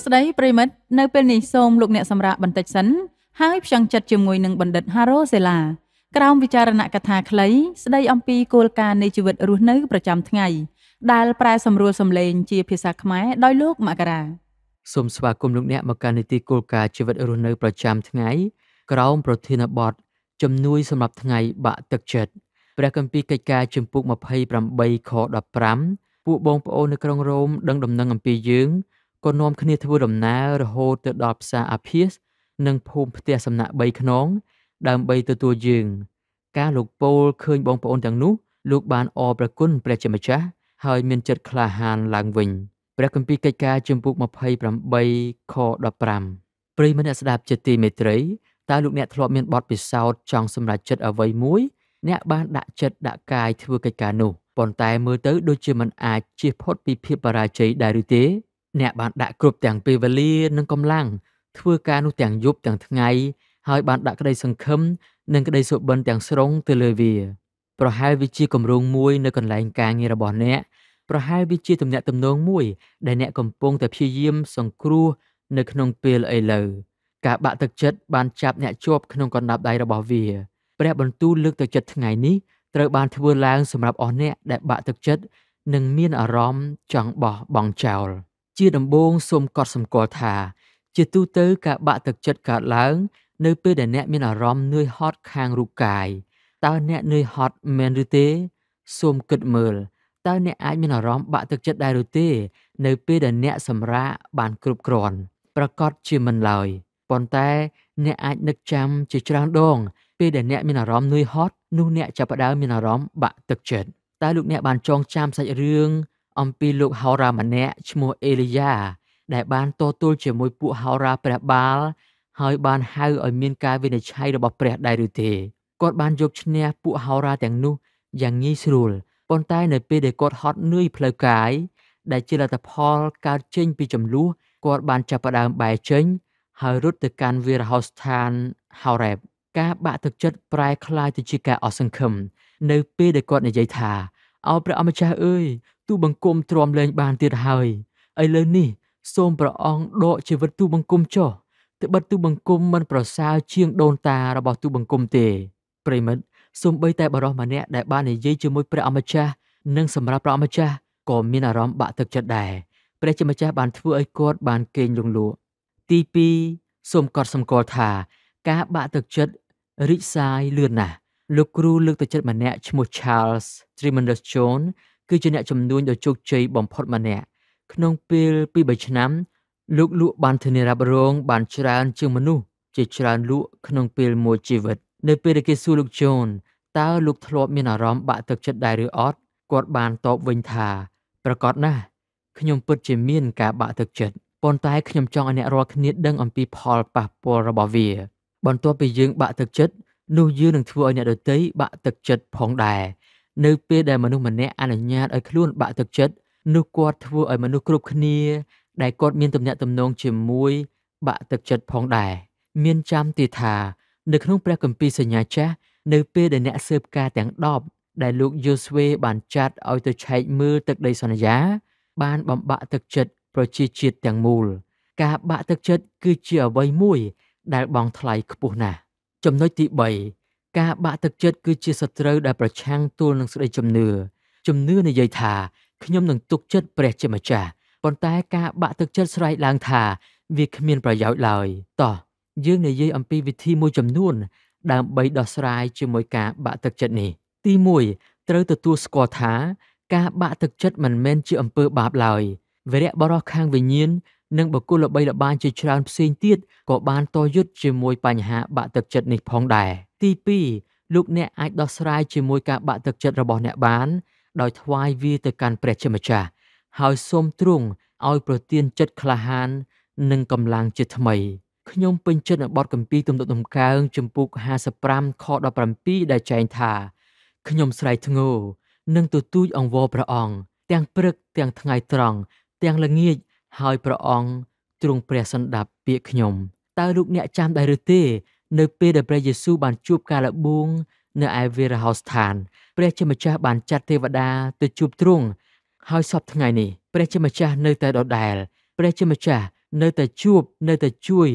សួស្តីប្រិមិត្តនៅពេលនេះសូមលោកអ្នកសម្រាប់បន្តិចសិនហើយផ្ចង់ចិត្តជាមួយនឹងបណ្ឌិត Haro Sela ក្រោមវិចារណកថាខ្លី ស្ដីអំពីគោលការណ៍នៃជីវិត រស់នៅប្រចាំថ្ងៃដែលប្រែសម្រួលសម្លេងជាភាសាខ្មែរដោយលោកមករាសូមស្វាគមន៍លោកអ្នកមកកាន់នីតិគោលការណ៍ជីវិតរស់នៅ ប្រចាំថ្ងៃ ក្រោមប្រធានបទជំនួយ សម្រាប់ថ្ងៃបាក់ទឹកចិត្តព្រះគម្ពីរកិច្ចការជំពូក28ខ15ពួកបងប្អូននៅក្រុងរ៉ូមដឹងដំណឹងអំពីយើងក៏នាំគ្នា ធ្វើដំណើររហូតទៅដល់ផ្សារអាភាសនិង ភូមិផ្ទះសំណាក់3ខ្នងដើម្បីទទួលយើង ការលោកពោលឃើញបងប្អូនទាំងនោះលោកបានអរព្រះគុណព្រះជាម្ចាស់ហើយមានចិត្តក្លាហានឡើងវិញព្រះគម្ពីរកិច្ចការជំពូក28ខ15ប្រិយមិត្តអ្នកស្ដាប់ជាទីមេត្រីតើលោកអ្នកធ្លាប់មានបទពិសោធន៍ចង់សម្រេចចិត្តអ្វីមួយអ្នកបានដាក់ចិត្តដាក់កាយធ្វើកិច្ចការនោះប៉ុន្តែមើលទៅ ដូចជាមិនអាចជៀសផុតពីភាពបរាជ័យដែរឬទេអ្នកបានដាក់គ្រប់ទាំងពេលវេលានិងកម្លាំងធ្វើការនោះទាំងយប់ទាំងថ្ងៃហើយបានដាក់ក្តីសង្ឃឹមនិងក្តីសុបិនទាំងស្រុងទៅលើវាប្រហែលវាជាគម្រោងមួយនៅកន្លែងការងាររបស់អ្នកប្រហែលវាជាទំនាក់ទំនងមួយដែលអ្នកកំពុងតែព្យាយាមសង្គ្រោះនៅក្នុងពេលឥឡូវការបាក់ទឹកចិត្តបានចាប់អ្នកជាប់ក្នុងកណ្ដាប់ដៃរបស់វាព្រះបន្ទូលលើកទៅចិត្តថ្ងៃនេះត្រូវបានធ្វើឡើងសម្រាប់អស់អ្នកដែលបាក់ទឹកចិត្តនិងមានអារម្មណ៍ចង់បោះបង់ចោល។ជាដំបូងសូមកត់សម្គាល់ថា ជាទូទៅការបាក់ទឹកចិត្តកើតឡើង នៅពេលដែលអ្នកមានអារម្មណ៍នឿយហត់ខាងរូបកាយតើអ្នកនឿយហត់មែនឬទេសូមគិតមើលតើអ្នកអាចមានអារម្មណ៍បាក់ទឹកចិត្តដែរឬទេ នៅពេលដែលអ្នកសម្រាកបានគ្រប់គ្រាន់ ប្រកាសជាមិនឡើយប៉ុន្តែអ្នកអាចនឹកចាំជាច្រើនដង ពេលដែលអ្នកមានអារម្មណ៍នឿយហត់នោះអ្នកចាប់ផ្ដើមមានអារម្មណ៍បាក់ទឹកចិត្តតើលោកអ្នកបានចងចាំសាច់រឿងអំពីលោកហោរាម្នាក់ឈ្មោះអេលីយ៉ាដែលបានតទល់ជាមួយពួកហោរាព្រះបាល ហើយបានហៅឲ្យមានការវិនិច្ឆ័យរបស់ព្រះដែរឬទេគាត់បានយកឈ្នះពួកហោរាទាំងនោះយ៉ាងងាយស្រួលប៉ុន្តែ នៅពេលដែលគាត់ហត់នឿយផ្លូវកាយដែលជាលទ្ធផលកើតចេញ ពីចំនួនគាត់បានចាប់ផ្ដើមបែរចេញហើយរត់ទៅកាន់វារហោស្ថានហោរ៉េបការបាក់ទឹកចិត្តប្រែคล้ายទៅជាការអសង្ឃឹមនៅពេលដែលគាត់និយាយថាអោព្រះអម្ចាស់អើយទូបង្គំទ្រាំលែងបានទៀតហើយឥឡូវនេះសូមព្រះអង្គដកជីវិតទូបង្គំចុះត្បិតទូបង្គំមិនប្រសើរជាងដូនតារបស់ទូបង្គំទេប្រិមិត្តសូម្បីតែបរិសម្នាក់ដែលបាននិយាយជាមួយព្រះអម្ចាស់និងសម្រាប់ព្រះអម្ចាស់ក៏មានអារម្មណ៍បាក់ទឹកចិត្តដែរព្រះជាម្ចាស់បានធ្វើឲ្យគាត់បានគេងលងលក់ទី2សូមកត់សម្គាល់ថាការបាក់ទឹកចិត្តរីកសាយលឿនណាស់លោកគ្រូលើកទឹកចិត្តម្នាក់ឈ្មោះ Charles Tremendous Jones គឺជាអ្នកជំនួញដ៏ជោគជ័យបំផុតម្នាក់ក្នុងពេល2-3ឆ្នាំ លោកលក់បានធានារ៉ាប់រងបានច្រើនជាងមនុស្សជាច្រើនលក់ក្នុងពេលមួយជីវិត នៅពេលដែលគេសួរលោកជូនតើលោកធ្លាប់មានអារម្មណ៍បាក់ទឹកចិត្តដែរឬអត់គាត់បានតបវិញថាប្រកបណាស់ខ្ញុំពិតជាមានការបាក់ទឹកចិត្តប៉ុន្តែខ្ញុំចង់ឲ្យអ្នករាល់គ្នាដឹងអំពីផលប៉ះពាល់របស់វាបន្ទាប់ពីយើងបាក់ទឹកចិត្តនោះយើងនឹងធ្វើឲ្យអ្នកដទៃបាក់ទឹកចិត្តផងដែរនៅពេលដែលមនុស្សម្នាក់អនុញ្ញាតឲ្យខ្លួនបាក់ទឹកចិត្តនោះគាត់ធ្វើឲ្យមនុស្សគ្រប់គ្នាដែលគាត់មានទំនាក់ទំនងជាមួយបាក់ទឹកចិត្តផងដែរមានចាំទៀតថានៅក្នុងព្រះគម្ពីរសញ្ញាចាស់នៅពេលដែលអ្នកស៊ើបការទាំង10ដែលលោកយូស្វេបានចាត់ឲ្យទៅឆែកមើលទឹកដីសន្យាបានបំបាក់ទឹកចិត្តប្រជាជាតិទាំងមូលការបាក់ទឹកចិត្តគឺជាអ្វីមួយដែលបងថ្លៃខ្ពស់ណាស់ចំណុចទី3ការបាក់ទឹកចិត្តគឺជាសត្រូវដែលប្រឆាំងទល់នឹងសេចក្តីជំនឿជំនឿនិយាយថាខ្ញុំនឹងទុកចិត្តព្រះជាម្ចាស់ប៉ុន្តែការបាក់ទឹកចិត្តស្រែកឡើងថា វាគ្មានប្រយោជន៍ឡើយតោះយើងនិយាយអំពីវិធីមួយចំនួន ដើម្បីដោះស្រាយជាមួយការបាក់ទឹកចិត្តនេះទី1ត្រូវទទួលស្គាល់ថាការបាក់ទឹកចិត្តមិនមែនជាអំពើបាបឡើយវរៈបរោះខាងវិញ្ញាណនិងបុគ្គលល្បីល្បាញជាច្រើនផ្សេងទៀតក៏បានតយុទ្ធជាមួយបញ្ហាបាក់ទឹកចិត្តនេះផងដែរ។ទី2លោកអ្នកអាចដោះស្រាយជាមួយការបាក់ទឹកចិត្តរបស់អ្នកបាន ដោយថ្វាយវាទៅកាន់ព្រះជាម្ចាស់ហើយសូមទ្រង់ឲ្យប្រទានចិត្តក្លាហាន និងកម្លាំងជាថ្មីខ្ញុំពេញចិត្តនឹងបទកម្ពីទំនុកដំកើងចំពុក55ខ17ដែលចែងថាខ្ញុំស្រែកធ្ងរនិងទទូចអង្វរព្រះអង្គទាំងព្រឹកទាំងថ្ងៃត្រង់ទាំងល្ងាចហើយព្រះអង្គទ្រង់ព្រះសន្តាប់ពាក្យខ្ញុំតើលោកអ្នកចាំដែរឬទេនៅពេលដែលព្រះយេស៊ូវបានជួបការលបួងនៅឯវារហោស្ថានព្រះជាម្ចាស់បានចាត់ទេវតាទៅជួបទ្រង់ហើយសពថ្ងៃនេះព្រះជាម្ចាស់នៅតែដដែលព្រះជាម្ចាស់នៅតែជួបនៅតែជួយ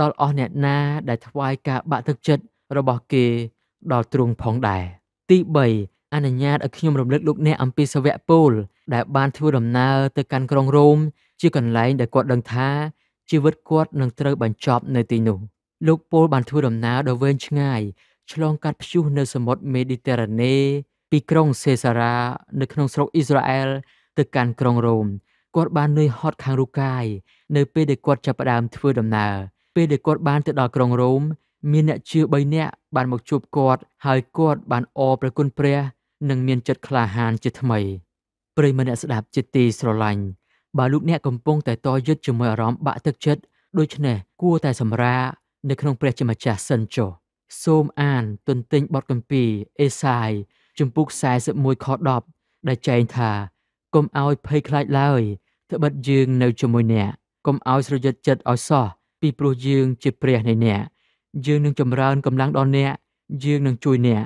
ដល់អស់អ្នកណាដែលថ្វាយការបាក់ទឹកចិត្តរបស់គេដល់ទ្រង់ផងដែរទី3អនុញ្ញាតឲ្យខ្ញុំរំលឹកលោកអ្នកអំពីសាវកពលដែលបានធ្វើដំណើរទៅកាន់ក្រុងរ៉ូម ជាកន្លែងដែលគាត់ដឹងថាជីវិតគាត់នឹងត្រូវបញ្ចប់នៅទីនោះលោកពលបានធ្វើដំណើរដ៏វែងឆ្ងាយឆ្លងកាត់ព្យុះនៅសមុទ្រមេឌីទែរ៉ាណេពីក្រុងសេសារ៉ានៅក្នុងស្រុកអ៊ីស្រាអែលទៅកាន់ក្រុងរ៉ូមគាត់បាននឿយហត់ខាងរូបកាយនៅពេលដែលគាត់ចាប់ផ្ដើមធ្វើដំណើរពេលដែលគាត់បានទៅដល់ក្រុងរ៉ូមមានអ្នកជឿ3នាក់បានមកជួបគាត់ហើយគាត់បានអរព្រះគុណព្រះ និងមានចិត្តក្លាហានជាថ្មីប្រិយមិត្តអ្នកស្ដាប់ជាទីស្រឡាញ់បើលោកអ្នកកំពុងតែតយុទ្ធជាមួយអារម្មណ៍បាក់ទឹកចិត្តដូច្នេះគួរតែសម្រាកនៅក្នុងព្រះជាម្ចាស់សិនចុះសូមអានទន្ទិញបទគម្ពីរអេសាយជំពូក41ខ10ដែលចែងថាកុំឲ្យភ័យខ្លាចឡើយត្បិតយើងនៅជាមួយអ្នកកុំឲ្យស្រយុតចិត្តឲ្យសោះពីព្រោះយើងជាព្រះនៃអ្នកយើងនឹងចម្រើនកម្លាំងដល់អ្នក យើងនឹងជួយអ្នក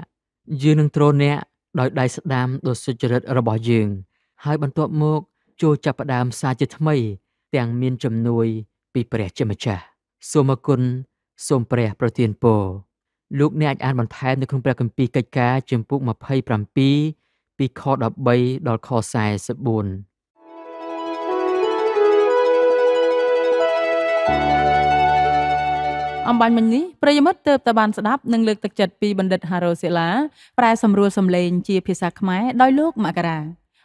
យើងនឹងទ្រអ្នកដោយដៃស្ដាមដ៏សុចរិតរបស់យើង ហើយបន្ទាប់មកចូលចាប់ផ្ដើមសារជាថ្មី ទាំងមានជំនួយពីព្រះជាម្ចាស់សូមអគុណសូមព្រះ ប្រទានពរលោកអ្នកអាចអានបន្ថែមនៅក្នុង ព្រះគម្ពីរកិច្ចការជំពូក27ពីខ13ដល់ខ44អំបញ្ញមិញនេះប្រិយមិត្តទើបតែបានស្ដាប់និងលើកទឹកចិត្តពីបណ្ឌិតហារ៉ូសេឡាប្រែ សម្រួលសម្លេង ជា ភាសាខ្មែរដោយលោកមករា